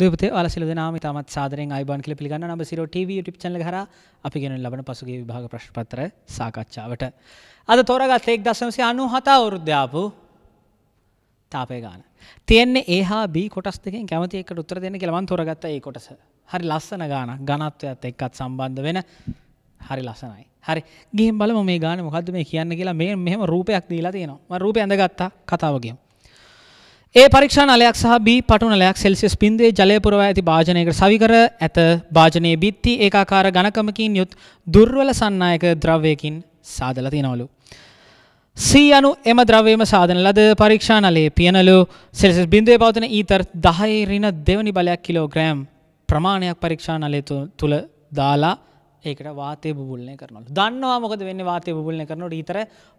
දපත අලසිල නාම තමත් සාදරෙන් අයිබන් කල පිගන්න නම සිරෝ ටව ටි චල හර අපි ගෙන ලබන පසුගේ විභාග ප්‍රශ්පතර සාකච්ඡාවට. අද තෝරගත් එෙක් දශමසය අනු හතා වරුද්‍යාපු තාපය ගාන. තියන්නේ ඒහා බී කොටස් දෙක කැමතියක උත්තර දෙන කෙලවන් තොරගත්ත ඒ කොටස හරි ලස්සන ගාන ගනත්වයත් එක්කත් සම්බන්ධ වෙන හරි ලස්සනයි හරි ගිහින් බලමු මේ ගාන මොකද්ද මේ කියන්නේ කියලා මේ මෙහෙම රූපයක් දීලා තියෙනවා මම රූපය ඇඳගත්තා කතාව කියමු ඒ පරීක්ෂා නලයක් සහ B පටුන නලයක් සෙල්සියස් බිඳුවේ ජලය පුරවා ඇති භාජනයකට සවි කර ඇත භාජනයේ බිත්ති ඒකාකාර ඝනකමකින් යුත් දුර්වල සන්නායක ද්‍රව්‍යයකින් සාදලා තිනවලු. C අණු එම ද්‍රව්‍යයේම සාදන ලද පරීක්ෂා නලයේ පියනලු සෙල්සියස් බිඳුවේ පවතින ඊතර් 10 ඍණ දෙවනි බලයක් කිලෝග්‍රෑම් ප්‍රමාණයක් පරීක්ෂා නලය තුල දාලා ඒකට වාතය බුල්ලය කරනලු දන්නවා මොකද වෙන්න වාතය බුල්ලය කරනට ඉතර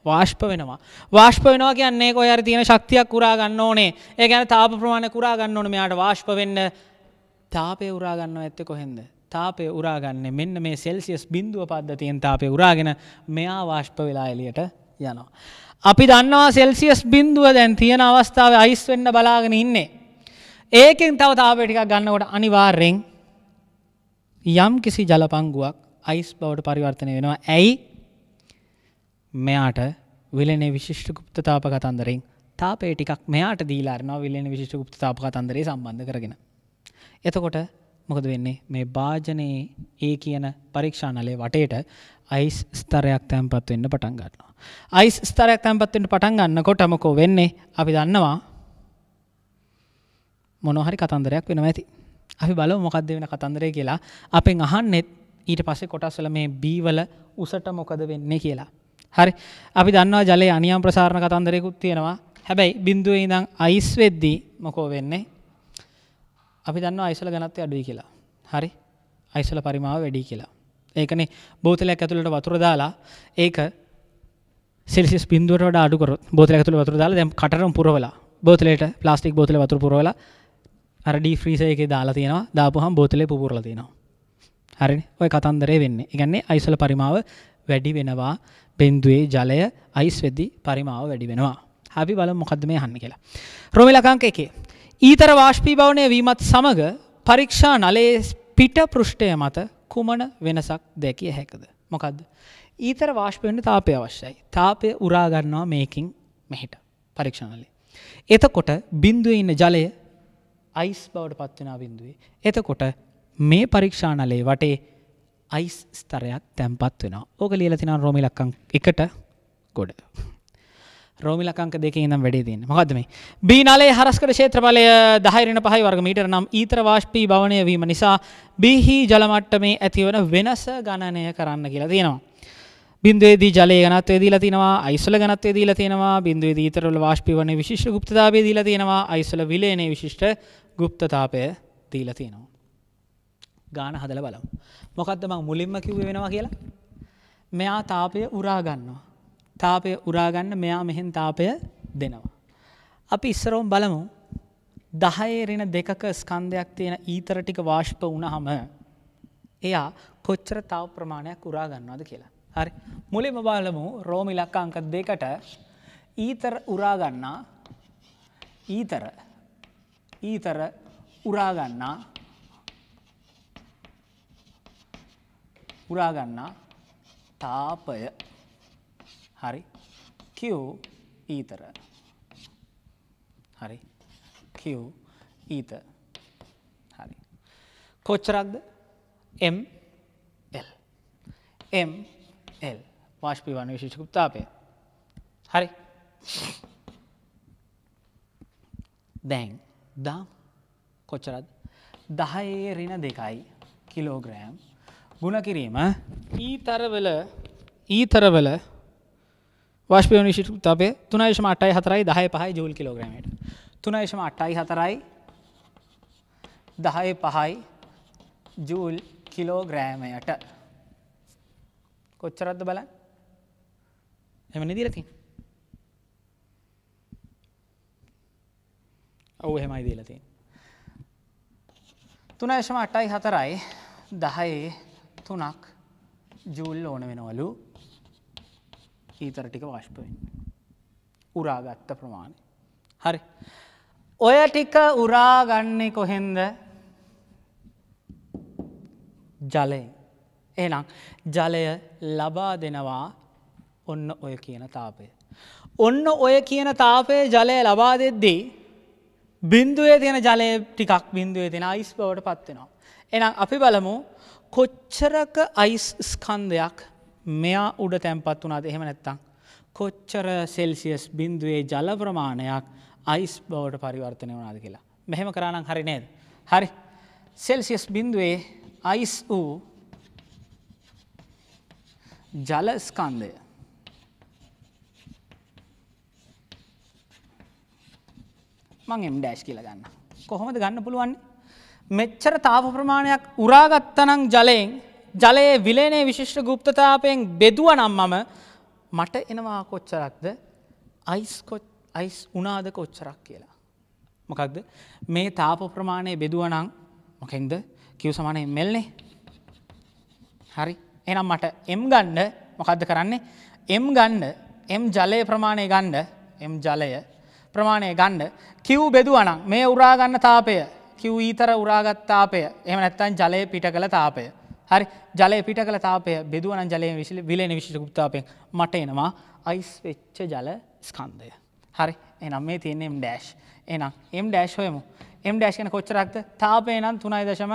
වාශ්ප වෙනවා වාශ්ප වෙනවා කියන්නේ කො අර තියෙන ශක්තියක් කුරා ගන්න ඕනේ ඒ ගැන තාප ප්‍රමාණ කුරා ගන්න ඕන මෙයාට වාශ්ප වෙන්න තාපය උරාගන්න ඇත්තෙ කොහෙන්ද තාපය උරාගන්න මෙන්න මේ සෙල්සියස් බින්දුව පද්ධතියෙන් තාපය උරාගෙන මෙයා වාශ්ප වෙලා එලියට යනවා. අපි දන්නවා සෙල්සියස් බින්දුව දැන් තියෙන අවස්ථාව අයිස් වෙන්න බලාගෙන ඉන්නේ. ඒකෙන් තව තාපටිකක් ගන්නකොට අනිවාර්රෙන් යම් කිසි ජලපංගුවක් අයිස් බවට පරිවර්තනය වෙනවා ඇයි මෙයාට විලෙන විශිෂ්ට ගුප්තතාප කතන්දරින් තාපේ ටිකක් මෙයාට දීලාරනවා විලෙන විශිෂ්ට ගුප්තතාප කතන්දරේ සම්බන්ධ කරගෙන. එතකොට මොකද වෙන්නේ මේ භාජනයේ ඒ කියන පරීක්ෂානලේ වටේට අයිස් ස්තරයක් තැන්පත් වෙන්න පටන් ගන්නවා. අයිස් ස්තරයක් තැන්පත් වෙන්න පටන් ගන්නකොට මොකෝ වෙන්නේ අපි දන්නවා මොනහරි කතන්දරයක් වෙනවා ඇති. අපි බලමු මොකක්ද වෙන කතන්දරය කියලා අපෙන් අහන්නෙත් ඊට පස්සේ කොටස්වල මේ බීවල උසට මොකද වෙන්නේ කියලා. හරි අපි දන්නවා ජලය අනියම් ප්‍රසාරණ කතන්දරයකුත් තියෙනවා හැබැයි බින්දුව ඉඳං අයිස් වෙද්දී මොකෝ වෙන්නේ. අපි දන්න අයිසල ගනත්ය අඩුයි කියලා. හරි අයිසල පරිමාව වැඩි කියලා. ඒකනේ බෝතලයක් ඇතුළට වතුර දාලා ඒක සිල්සිස් බින්දුවට අඩුකරොත් බෝතලයක් ඇතුළ වතුර දාලා දැන් කටරම් පුරවලා බෝතලයට ප්ලාස්ටික් බෝතල වතුර පුරවලා අර ඩී ෆ්‍රීසර් එකේ දාලා තියෙනවා දාපුවාම බෝතලේ පුපුරලා තියෙනවා හරි ඔය කතන්දරය වෙන්න ඉගන්නේ අයිසල පරිමාව වැඩි වෙනවා බෙන්දුවේ ජලය අයිස් වෙද්දි පරිමාව වැඩි වෙනවා හැබි බල මොකද මේ හන්න කියලා. රොමිලකංක එකේ. ඊතර වාශ්පීභවනය වීමත් සමඟ පරීක්ෂා නලයේ පිට පෘෂ්ටය මත කුමන වෙනසක් දැකිය හැකද. මොකක්ද. ඊතර වාශ්පයන්න තාපය අවශ්‍යයි. තාපය උරාගන්නවා මේකින් මෙහිට පරීක්ෂණලේ. එතකොට බින්දුව ඉන්න ජලය අයිස් බවට පත්වනා බින්දුවේ. එතකොට මේ පරීක්ෂානලේ වටේ අයිස් ස්තරයක් තැන්පත් වෙන ඕක ලියල තින රෝමිලක්කං එකට ගොඩ. රෝමිලකංක දෙක නම් වැඩේදන්න මහදම බීනාලේ හරස්කට ෂේත්‍රඵලය දහරින පහයි වර්ග මීට නම් ඊත්‍රවාශ්පී භවනය වීම නිසා බිහි ජලමට්ටමේ ඇතිවන වෙනස ගණනය කරන්න කියලා තියෙනවා. බින්දේදී ජලය ගනත්වේ දීලා තිනවා අයිසල ගනත්වේ දීලා තියෙනවා බින්දුවේ දීතරවල වාශ්පිවන විශිෂ්ට ගුප්තතාපය දීලා තියෙනවා අයිසල විලේනේ විශිෂ්ට ගුප්තතාපය දීලා තියෙනවා. ගාන හදල බලම්. මොකක්ද මං මුලින්ම කිව්ව වෙනවා කියලා. මෙයා තාපය උරාගන්නවා. තාපය උරාගන්න මෙයා මෙහෙන් තාපය දෙනවා. අපි ඉස්සරෝම් බලමු දහයේරෙන දෙකක ස්කන්ධයක් තියෙන ඊතර ටික වාශ්ප වුණහම එයා කොච්චර තාව ප්‍රමාණයක් උරාගන්නවාද කියලා. හරි මුලිම බලමු රෝමි ලක්කාංක දෙකට ඊතර උරාගන්නා ඊතර ඊතර උරාගන්නා පුරා ගන්නා තාපය හරි Q ඊතර හරි Q ඊත හරි කොච්චරක්ද M L M L වාෂ්පීවාන විශේෂ කුප්තාපය හරි දැන් දම් කොච්චරත් දහයේ රින දෙකයි කිලෝග්‍රෑම් ගුණ කිරීම ඊතරවල ඊතරවල වාශ්පයනිශිට තබේ තුනයිශම අටයි හතරයි දහය පහයි ජූල් කිලෝග්‍රමට තුනයිශම අටයි හතරයි දහය පහයි ජූල් කිලෝග්‍රෑමයට කොච්චරද්ද බල එම නිදිලති ඔවු හෙමයි දීලති තුනයිශම අටයි හතරයි දහයේ තුනක් ජූල් ඕන වෙනවලු ඊතර ටික වාශ්ප වෙන්න. උරාගත්ත ප්‍රමාණය. හරි. ඔය ටික උරාගන්නේ කොහෙන්ද ජලය. එනම් ජලය ලබා දෙනවා ඔන්න ඔය කියන තාපය. ඔන්න ඔය කියන තාපය ජලය ලබා දෙද්දී බින්දුවේ තියෙන ජලය ටිකක් බින්දුවේ තියෙන අයිස් බවට පත්වෙනවා. එනම් අපි බලමු කොච්චරක අයිස් ස්කන්ධයක් මෙයා උඩ තැන්පත් වනාද එහෙම නැත්තං. කොච්චර සෙල්සිියස් බින්දුවේ ජලප්‍රමාණයක් අයිස් බවට පරිවර්තනය වනාද කියලා. මෙහෙම කරනම් හරි නේද. හරි සෙල්සිියස් බින්දුවේ අයිස් වූ ජලස්කන්දය. මං එම් ඩෑශ් කියල ගන්න. කොහොමද ගන්න පුළුවන්නේ මෙච්චර තාප ප්‍රමාණයක් උරාගත්තනං ජලයෙන් ජලයේ විලේනේ විශිෂ්ට ගුප්තතාපයෙන් බෙදුව නම් මම මට එනවා කොච්චරක්ද අයිස්කොච් අයිස් උනාද කොච්චරක් කියලා. මොකක්ද මේ තාප ප්‍රමාණය බෙදුවනං මොකෙන්ද කිව් සමානය මෙල්නේ හරි එනම් මට එම් ගන්න මොකක්ද කරන්නේ එම් ගන්න එම් ජලය ප්‍රමාණය ගන්න එම් ජලය ප්‍රමාණය ගන්න කිව් බෙදුවනම් මේ උරාගන්න තාපය කිව්ඊතර උරාගත්තාපය එම නැත්තන් ජලය පිට කළ තාපය. හරි ජලය පිට කළ තාපය බෙදුවන ජලය විශල විලෙන විශිෂකුප්තාපයෙන් මට එනවා අයිස් වෙච්ච ජල ස්කන්දය. හරි එනම් මේ තියන්නේ එම් ඩෑශ් එනම් එම් ඩෑශ් හොයමු එම් ඩෑශ් කන කොච්චරක්ද තාපය නම් තුනයි දශම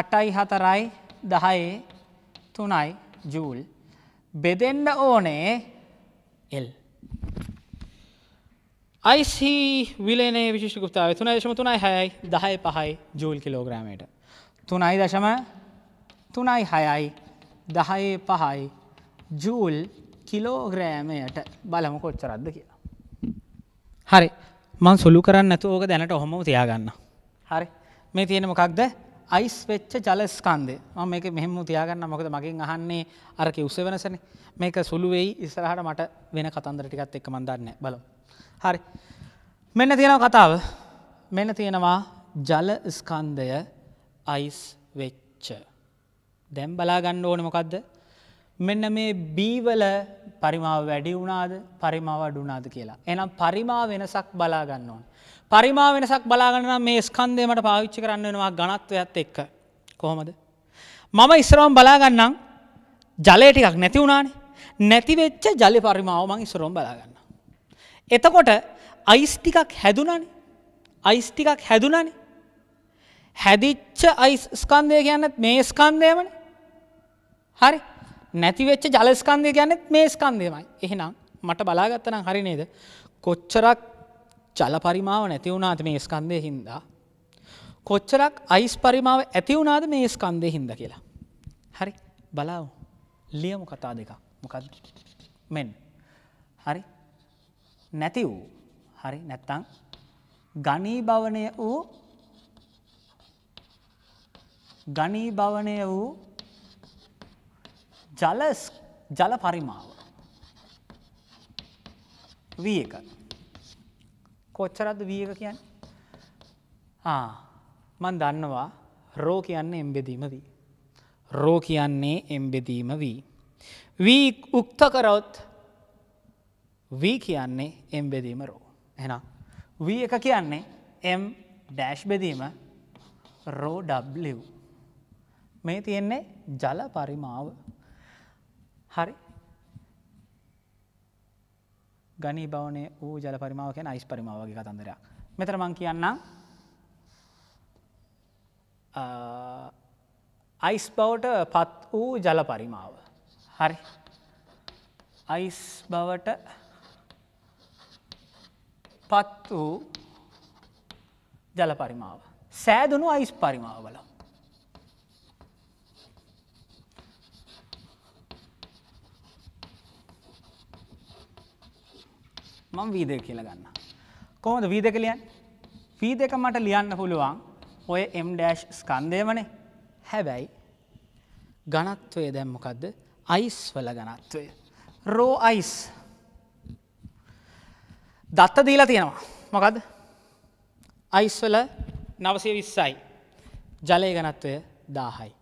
අටයි හතරයි දහයේ තුනයි ජූල් බෙදෙන්ඩ ඕනේ එල්. අයිසි විලනේ විශිෂ්ි ගුප්තාව තුන දශම තුනයි හයයි දහය පහයි ජූල් කිලෝග්‍රමයට. තුනයි දශම තුනයි හයයි දහයේ පහයි ජූල් කිලෝග්‍රෑමයට බලම කොච්චරද්ද කියලා. හරි මං සුළු කරන්න ඇතු ඕක දැනට ඔහොම තියාගන්න. හරි මේ තියෙන මොකක්ද අයිස් වෙච්ච ජලස්කන්දේ ම මේක මෙහෙම තියාගන්න මොකද මගින් අහන්නේ අරක උස්සවනසන මේක සුළුවෙයි ඉස්සරහට මට වෙන කතන්දර ටිකත් එක් මන්දන්න බලමු. හරි මෙන්න තියෙනව කතාව මෙන්න තියෙනවා ජල ස්කන්දය අයිස් වෙච්ච. දැම් බලාගන්න ඕන මොකක්ද මෙන්න මේ බීවල පරිමාව වැඩි වුණාද පරිමාව අඩුනාද කියලා. එනම් පරිමා වෙනසක් බලාගන්න ඕන. පරිමා වෙනසක් බලාගන්න මේ ස්කන්දයමට පාවිච්චි කරන්න වෙනවා ගනත්වයක්ත් එක්ක කොහොමද. මම ඉස්රෝම් බලාගන්නම් ජලය ටිකක් නැති වුණානේ නැතිවෙච්ච ජලි පරිමාවමං ඉස්රෝම් බලාගන්න. එතකොට අයිස්ටිකක් හැදුනනි අයිස්ටිකක් හැදුනනි හැදිච්ච අයිස් ස්කන්දය ගැන්නත් මේ ස්කන්දයමන හරි නැතිවෙච්ච ජලස්කන්දය ගැනෙත් මේ ස්කන්දයමයි එහෙනම් මට බලාගත්තනම් හරි නේද කොච්චරක් ජල පරිමාව නැති වුණාද මේ ස්කන්දය හින්දා කොච්චරක් අයිස් පරිමාව ඇති වුණාද මේ ස්කන්දය හින්ද කියලා හරි බලාව ලියමු කතා දෙක මොකද මෙන් හරි නැති වූ හරි නැත්තං ගනීභවනය වූ ගනීභවනය වූ ජලස් ජල පරිමාව වී එක කොච්චරද වී එක කියන්න මන් දන්නවා රෝ කියන්නේ එම්බෙදීමදී රෝ කියන්නේ එම්බෙදීම වී වී උක්ත කරොත් V කියන්නේ M බෙදීම රෝ. එහෙනම් V එක කියන්නේ M ඩෑෂ් බෙදීම රෝ W. මේ තියෙන්නේ ජල පරිමාව. හරි. ගනී බවනේ වූ ජල පරිමාව කියන අයිස් පරිමාව වගේ කතන්දරයක්. මෙතන මං කියන්නම් අයිස් බවට පත් වූ ජල පරිමාව. හරි. අයිස් බවට පත් වූ ජල පරිමාව. සෑදනු අයිස් පරිමාවල. මං වීදය කියල ගන්න. කොහොද වීදක ලියන් වීදක මට ලියන්න පුළුවන් ඔය එම්ඩෑශ් ස්කන්දයමනේ හැබැයි ගණත්වය දැම්මකක්ද අයිස් වල ගණත්වය. රෝ අයිස් දත්ත දීලා තියෙනවා මොකද අයිස්වල නවසය විස්සයි ජලය ගනත්වය දාහයි.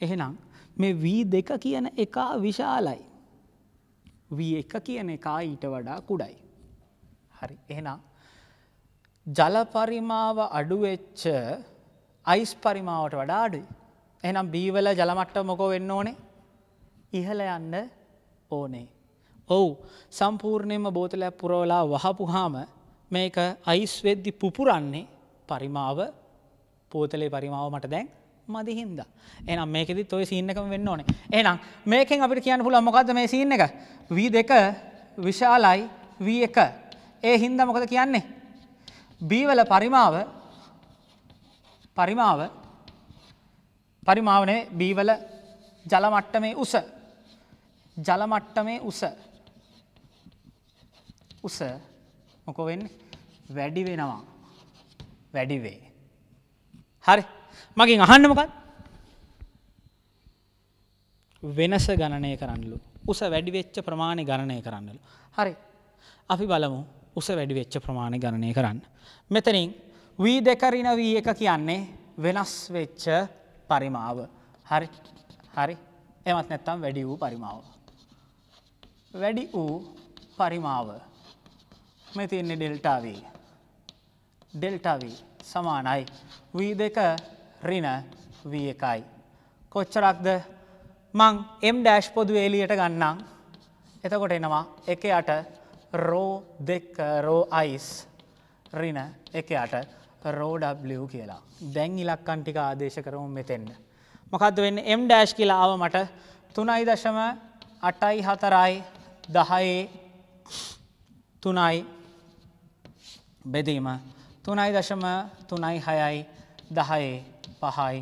එහෙනම් මේ වී දෙක කියන එකා විශාලයි. වී එක කියන එකා ඊට වඩා කුඩයි. හරි එහෙනම් ජලපරිමාව අඩුවෙච්ච අයිස් පරිමාවට වඩා අඩුයි. එනම් බීවල ජලමට්ට මොකෝ වෙන්න ඕනේ ඉහල යන්න ඕනේ. ඔවු සම්පූර්ණයම බෝතලයක් පුරෝලා වහපුහාම මේක අයිස්වෙද්දි පුපුරන්නේ පරිමාව පෝතලේ පරිමාව මට දැන් මදිහින්ද. එනම් මේකෙදි ඔය සිීන්නකම වෙන්න ඕනේ. එනම් මේකෙන් අපිට කියන්න පුළ මොකක්ද මේ සිීන්න එක. වී දෙක විශාලයි වී එක. ඒ හින්ද මොකද කියන්නේ. බීවල පරිමාව පරිමාව පරිමාවනේ බීවල ජලමට්ට මේ උස. ජලමට්ට මේ උස. උස මොකොවෙන් වැඩි වෙනවා වැඩිවේ. හරි මගින් අහන්නමකත් වෙනස ගණනය කරන්නලු උස වැඩිවෙච්ච ප්‍රමාණය ගණනය කරන්නලු. හරි අපි බලමු උස වැඩිවෙච්ච ප්‍රමාණය ගණනය කරන්න. මෙතනින් වී දෙකරින වී එක කියන්නේ වෙනස් වෙච්ච පරිමාව හරි හරි එමත් නැත්තම් වැඩි වූ පරිමාව. වැඩි වූ පරිමාව මේ තියෙන්නේ ඩෙල්ටා V. ඩෙල්ටා V සමානයි V2 ඍණ V1යි. කොච්චරක්ද? මං M ඩෑෂ් පොදුවේ එළියට ගන්නම්. එතකොට එනවා 1 යට රෝ 2 රෝ i's ඍණ 1 යට රෝ W කියලා. දැන් ඉලක්කම් ටික ආදේශ කරමු මෙතෙන්. මොකද්ද වෙන්නේ M ඩෑෂ් කියලා ආව මට 3.8යි 4යි 10යි තුනයි බෙදීම තුනයි දශම තුනයි හයයි දහයේ පහයි.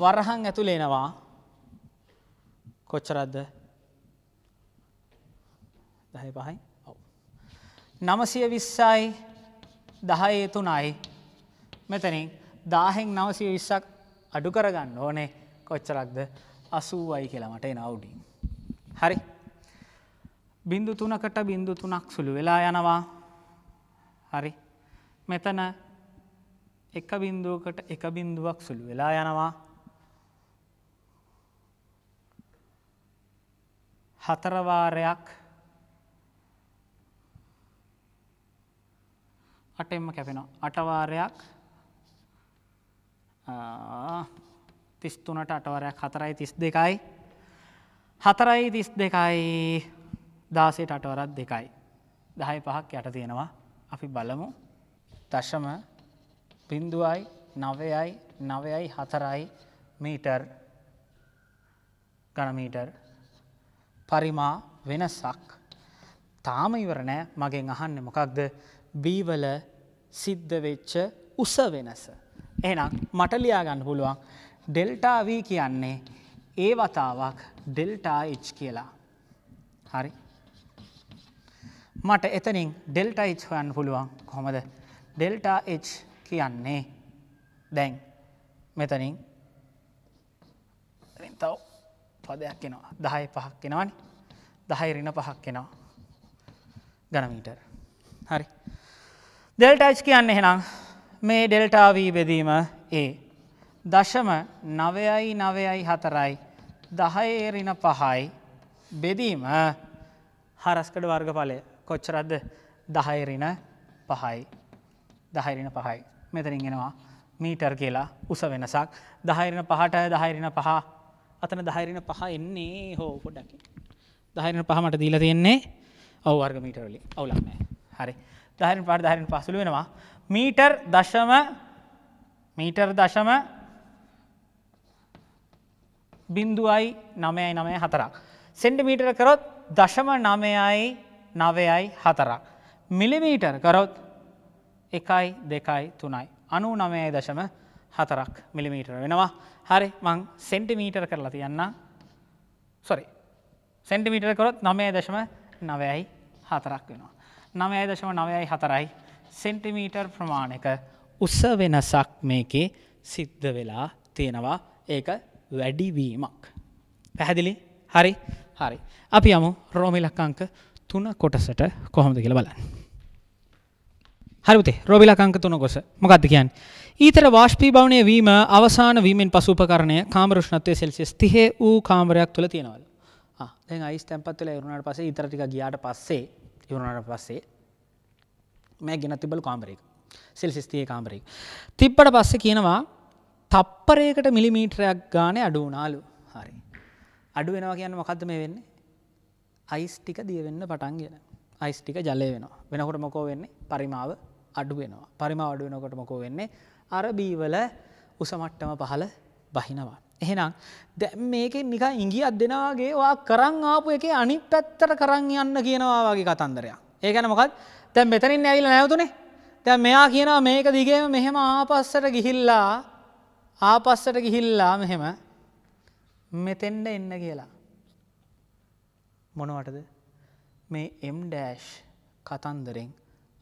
වරහන් ඇතුළේනවා කොච්චරද්ද දහය පහයි නමසය විස්සයි දහයේ තුනයි මෙතනින් දාහෙෙන් නවසය විස්සක් අඩු කරගන්න ඕනේ කොච්චරක්ද අසූුවයි කියලාමට එන අවුඩින්. හරි බින්දු තුනකට බින්දු තුනක් සුළු වෙලා යනවා හරි මෙතන එක බින්දුවකට එක බින්දුවක් සුළු වෙලා යනවා හතරවාරයක් අටෙන්ම කැපෙනවා අටවාරයක් තිස්තුනට අටවරයක් හතරයි තිස් දෙකයි හතරයි තිස් දෙකයි දාසයට අටවරත් දෙකයි දහයි පහක් යට තියෙනවා අපි බලමු දශම බිින්දුවයි නවයයි නවයයි හතරයි මීටර් ගනමීටර් පරිමා වෙනසක් තාම ඉවරණෑ මගෙන් අහන්න මොකක්ද බීවල සිද්ධ වෙච්ච උස වෙනස. එනම් මටලියාගන්න පුළුවන් ඩෙල්ටාවී කියන්නේ ඒ වතාවක් ඩෙල්ටා ඉච් කියලා. හරි. මට එතනින් ඩෙල්ටයිච් හොයන් පුළුවන් කොමද ඩෙල්ටා H කියන්නේ දැන් මෙතනින් තව පදයක් එනවා දහය පහක් එෙනවනි දහයි රින පහක් එෙනවා ගනමීටර් හරි ඩෙල්ටයිච් කියන්න එහෙනම් මේ ඩෙල්ටාවී බෙදීම ඒ දශම නවයයි නවයයි හතරයි දහයේ රින පහයි බෙදීම හරස්කඩ වර්ගඵලය කොච්චරද්ද දහයිරින පහයි දහයිරෙන පහයි. මෙතරින්ගෙනවා මීටර් කියලා උස වෙනසක් දහයිරෙන පහට දහයිරෙන පහ අතන දහයිරෙන පහ එන්නේ හෝ පොඩ්ඩක්. දහරින පහමට දීල තියෙන්නේ ඔව වර්ග මීටරලි අවුලක්නෑ හරි දහරින් පාට දහරින් පසුළු වෙනවා මීටර් දශම මීටර් දශම බින්දුවයි නමයයි නමය හතරක් සෙන්ටිමීටර කරොත් දශම නමයයි නවයයි හතරක් මිලිමීටර් කරොත් එකයි දෙකයි තුනයි. අනු නමය දශම හතරක් මිලිමීටර වෙනවා හරි මං සෙන්ටිමීටර් කරලා තියන්න සොරි සෙන්ටිමීටර් කොත් නමය දශම නවයයි හතරක් වෙනවා. නමය දශම නවයයි හතරයි සෙන්ටිමීටර් ප්‍රමාණක උස වෙනසක් මේකේ සිද්ධ වෙලා තියෙනවා ඒක වැඩිවීමක්. පැහැදිලි හරි හරි අපි යමු රෝමිලක්කංක තුන කොටසට කොහොමද කියල බලන්න. හරිතේ රෝබිලාකංක තුන ගොස මොකක්ද කියන්. ඊතර වාශ්පීභවනය වීම අවසාන වීමෙන් පසුපකරණය කාමරුෂ්ණත්වය සෙල්සිස් තිහේ වූ කාමරයක් තුළ තියෙනවල දැන් අයිස් තැන්පත්වල ඉරුණට පස ඉතරටික ගියාට පස්සේ ඉරුණට පස්සේ මේ ගෙන තිබල කාමරෙක් සෙල්සිස්තිය කාමරෙක්. තිබ්බට පස්ස කියනවා තප්පරයකට මිලිමීටරයක් ගානය අඩු වනාලු හරි. අඩු වෙනවා කියන්න මොකක්ද මේ වෙන්නේ අයිස් ටික දියවෙන්න පටන්ගෙන අයිස් ටික ජලය වෙනවා වෙනකොට මොකෝ වෙන්නේ පරිමාව අඩුවෙනවා පරිම අඩුවෙනකොට මොකෝ වෙන්නේ අරබීවල උසමට්ටම පහළ බහිනවා. එහෙනම් දැම් මේක නික ඉංගියත් දෙනවාගේ වා කරං ආපු එක අනි පැත්තට කරං යන්න කියනවා වගේ කතන්දරයක්. ඒකැන මොකත් තැම් මෙතනින් ඇවිල නැවතුනේ තැ මෙයා කියනවා මේක දිගේම මෙහෙම ආපස්සට ගිහිල්ලා ආපස්සට ගිහිල්ලා මෙහෙම මෙතෙන්ඩ එන්න කියලා. මොනවටද මේ එම්ඩෑෂ් කතන්දරෙන්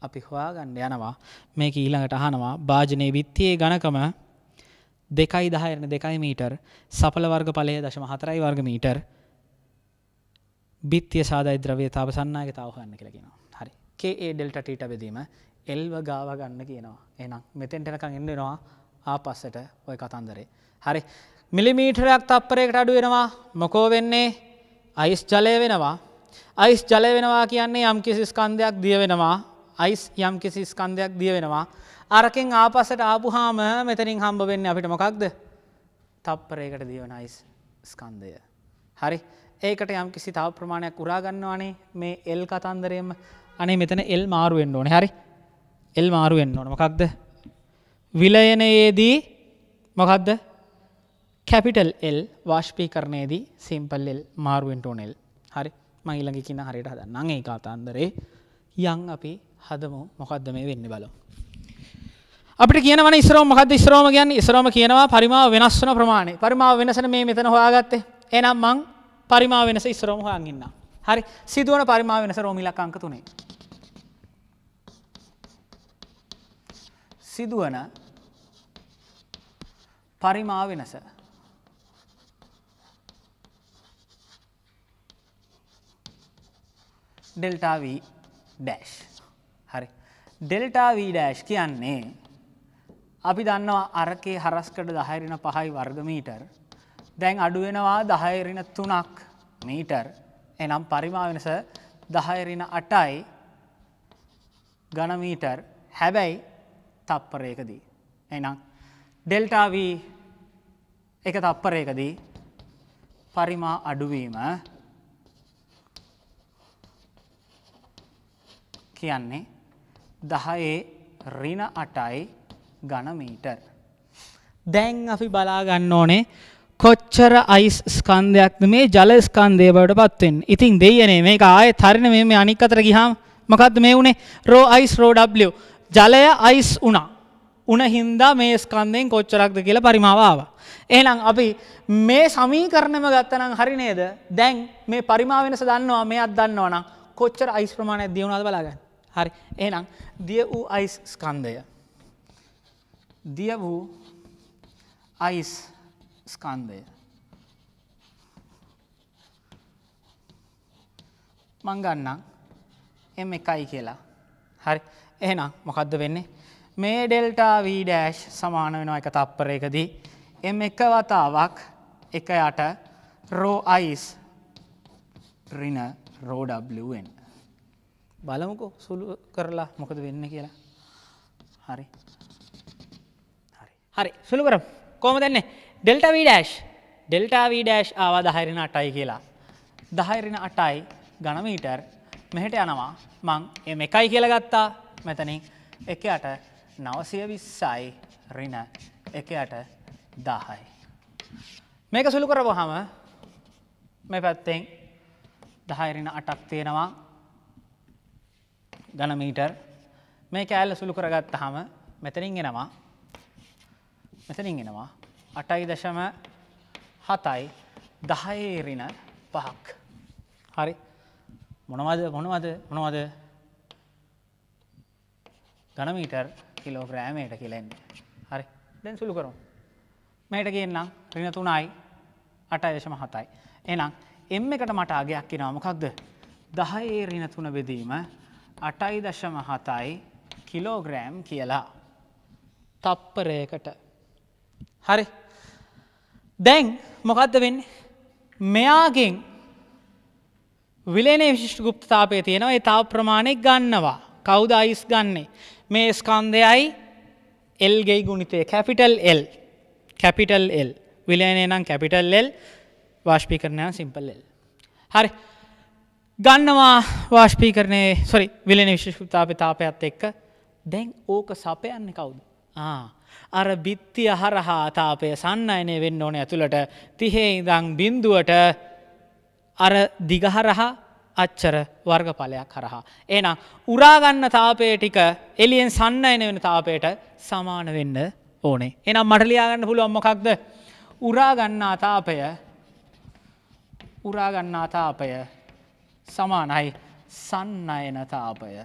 අපි හොයාගන්න යනවා මේක ඊළඟට අහනවා භාජනය විත්තියේ ගණකම දෙකයි දහයන දෙකයි මීටර් සපල වර්ග පලය දශම හතරයි වර්ග මීටර් බිත්තිය සාධයි ද්‍රවය තාව සන්නයක තවහන්න කියලගෙනවා හරි කේ ඩෙල්ටටීට බෙදීම එල්ව ගාව ගන්න කියනවා එනම් මෙතෙන්ටනකං එන්නෙනවා ආපස්සට ඔය කතන්දරේ හරි මිලිමීටරයක් තප්පරයකට අඩු වෙනවා මොකෝ වෙන්නේ අයිස් ජලය වෙනවා අයිස් ජලය වෙනවා කියන්නේ යම් කිසි ස්කන්ධයක් දිය වෙනවා අයිස් යම් කිසි ස්කන්ධයක් දිය වෙනවා. අරකින් ආපසට ආපුහාම මෙතනින් හම්බ වෙන්න අපිට මොකක්ද තප්පරයකට දියවන අයිස් ස්කන්දය. හරි ඒකට යම් කිසි තාව ප්‍රමාණයක් උරාගන්නවානේ මේ එල් කතන්දරයම අනේ මෙතන එල් මාරුවෙන්න්න ඕන හරි එල් මාරුවෙන්න්න ඕන මොකක්ද විලයනයේදී මොකක්ද කැපිටල් එල් වාශ්පී කරණයේදී සිම්පල් එල් මාරුවෙන්ට ඕනෙල් හරි මහිලඟ කියන හරිට හද නඟඒ කාතාන්දරේ යං අපි හදමු මොකක්ද මේ වෙන්න බලමු. අපිට කියනවනේ ඉස්රෝම මොකද්ද ඉස්රෝම කියන්නේ? ඉස්රෝම කියනවා පරිමාව වෙනස් වෙන ප්‍රමාණය. පරිමාව වෙනසන මේ මෙතන හොයාගත්තේ. එහෙනම් මං පරිමාව වෙනස ඉස්රෝම හොයන් ඉන්නම්. හරි. සිදුවන පරිමාව වෙනස රෝම ඉලක්ක අංක 3. සිදුවන පරිමාව වෙනස delta V dash delta V dash කියන්නේ අපි දන්නවා අරකේ හරස්කඩ 10 5යි වර්ග මීටර්. දැන් අඩු වෙනවා 10 3ක් මීටර්. එනම් පරිමාව වෙනස 10 8යි ඝන මීටර්. හැබැයි තප්පරයකදී. එහෙනම් ඩෙල්ටා V එක තප්පරයකදී පරිමා අඩුවීම කියන්නේ දහයේ රින අටයි ගනමීටර්. දැන් අපි බලාගන්න ඕනේ කොච්චර අයිස් ස්කන්ධයක්ද මේ ජල ස්කන්ධය බවට පත්වෙන් ඉතින් දෙයනේ මේක ආය තරණ මේ මේ අනික් අතර ගිහාම මොකක්ද මේ වුණේ රෝ අයිස් රෝඩ්ලෝ ජලය අයිස් වුණා උන හින්දා මේ ස්කන්ධයෙන් කොච්චරක්ද කියලා පරිමාවාව. එහෙනම් අපි මේ සමීකරණයම ගත්තනම් හරි නේද? දැන් මේ පරිමා වෙනස දන්නවා මේවත් දන්නවනම් කොච්චර අයිස් ප්‍රමාණයක් දියුණාද බලාගන්න. හරි එහෙනම් දිය වූ අයිස් ස්කන්ධය දිය වූ අයිස් ස්කන්ධය මං ගන්නම් එම් එකයි කියලා හරි එහෙනම් මොකක්ද වෙන්නේ මේ ඩෙල්ටා වී ඩෑශ් සමාන වෙනවා එක තප්පරයකදී එම් එක වතාවක් එක යට රෝ අයිස් රින රෝඩ්ෙන් බලමුකෝ සුළු කරලා මොකද වෙන්න කියලා හරි හරි සුළුකර කෝම දෙන්නේ ඩෙල්ට වීඩෑශ් ඩෙල්ට වීඩෑශ් ආවා දහරින අටයි කියලා දහරින අටයි ගනමීටර් මෙහෙට යනවා මං එම එකයි කියලා ගත්තා මෙතනින් එක අට නවසය විස්සයි රින එක අට දාහයි මේක සුළු කරබොහම මේ පැත්තෙන් දහරින අටක් තියෙනවා ගනමීටර් මේ කෑල්ල සුළු කරගත්තහම මෙතනින් එනවා මෙතනින් එනවා අටයි දශම හතයි දහයේරින පහක් හරි මොනවද මොනවද මොනවද ගනමීටර් කිලෝග්‍රෑමයට කියලෙන්නේ හරි දැන් සුළු කරමු මෙයට කියන්නම් ඍණ 3යි 8.7යි එහෙනම් m එකට මට අගයක් එනවා මොකක්ද 10 ඍණ 3 බෙදීම අටයි දශම හතයි කිලෝග්‍රෑම් කියලා. තප්පරයකට. හරි. දැන් මොකක්ද වෙන්න මෙයාගෙන් විලනේ විශිෂ්ට ගුප්තාපය තියෙනවා ඒ තාව ප්‍රමාණයක් ගන්නවා. කෞද අයිස් ගන්නේ. මේ ස්කන්දයයි එල්ගෙයි ගුණිතේ කැපිටල් එල් කැපිටල් එල් විලයනේ නම් කැපිටල් එල් වාශ්පි කරනය සිම්පල් එල්. හරි ගන්නවා වාශ්පීකරණය සොරි විලෙන විශෂකෘතාප තාපයක්ත් එක්ක දැන් ඕක සපයන්න කවුද. අර බිත්තිය හරහා තාපය සන්නයනය වෙන්න ඕන ඇතුළට තිහේ ඉදං බින්දුවට අර දිගහරහා අච්චර වර්ගඵලයක් හරහා. එනම් උරාගන්න තාපය ටික එලියෙන් සන්නයන වෙන තාපයට සමාන වෙන්න ඕනේ. එනම් මටලියාගන්න පුළුවම්මකක්ද. උරාගන්නා තාපය උරාගන්නා තාපය සමානයි සන්නයන තාපය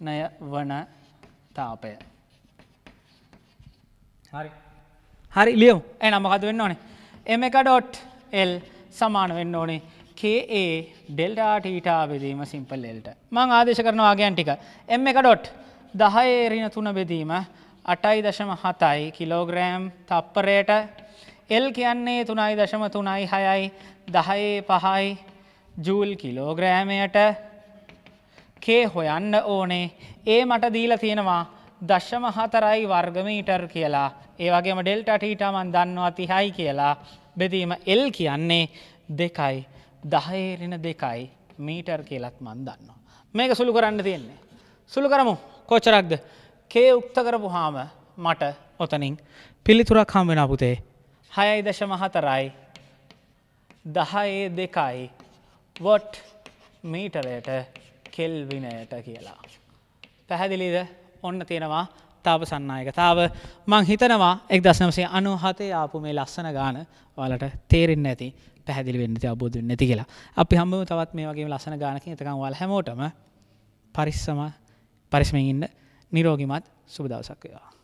නය වන තාපය. හරි හරි ලියෝ එන මකද වෙන්න ඕනේ එම එක ඩොට් එල් සමාන වෙන්න ඕනේ කඒ ඩෙල්ටාටීටා බෙදීම සිම්පල් එල්ට මං ආදේශ කරනවා ගයන් ටික එම එක ඩොට් දහයේ එරින තුන බෙදීම අටයි දශම හතයි කිලෝග්‍රෑම් තප්පරයට එල් කියන්නේ තුනයි දශම තුනයි හයයි දහයේ පහයි ජූල් කිලෝග්‍රෑමයට කේ හොයන්න ඕනේ ඒ මට දීලා තියෙනවා දශම හතරයි වර්ගමීටර් කියලා ඒ වගේම ඩෙල්ට ටීටමන් දන්නවා තිහයි කියලා බෙදීම එල් කියන්නේ දෙකයි දහයේරෙන දෙකයි මීටර් කියලත් මන් දන්නවා. මේක සුළු කරන්න තියෙන්නේ. සුළු කරමු කොච්චරක්ද කේ උක්ත කරපු හාම මට ඔතනින් පිළිතුරක් හම් වෙන පුතේ හයයි දශම හතරයි දහයේ දෙකයි වොට් මීටරයට කෙල්විනයට කියලා. පැහැදිලිද ඔන්න තියෙනවා තාපසන්නායකතාව මං හිතනවා එක් දශනවසේ අනු හතේ ආපු මේ ලස්සන ගාන වලට තේරෙන් ඇති පැහදිලි වෙන්නති අබෝදුන් නැති කියලා අපි හම්බම තවත් මේ වගේ ලස්සන ගානක තකම් වල හැමෝටම පරිස්සම පරිස්මඉන්න නිරෝගිමත් සුබදවසක්කවා.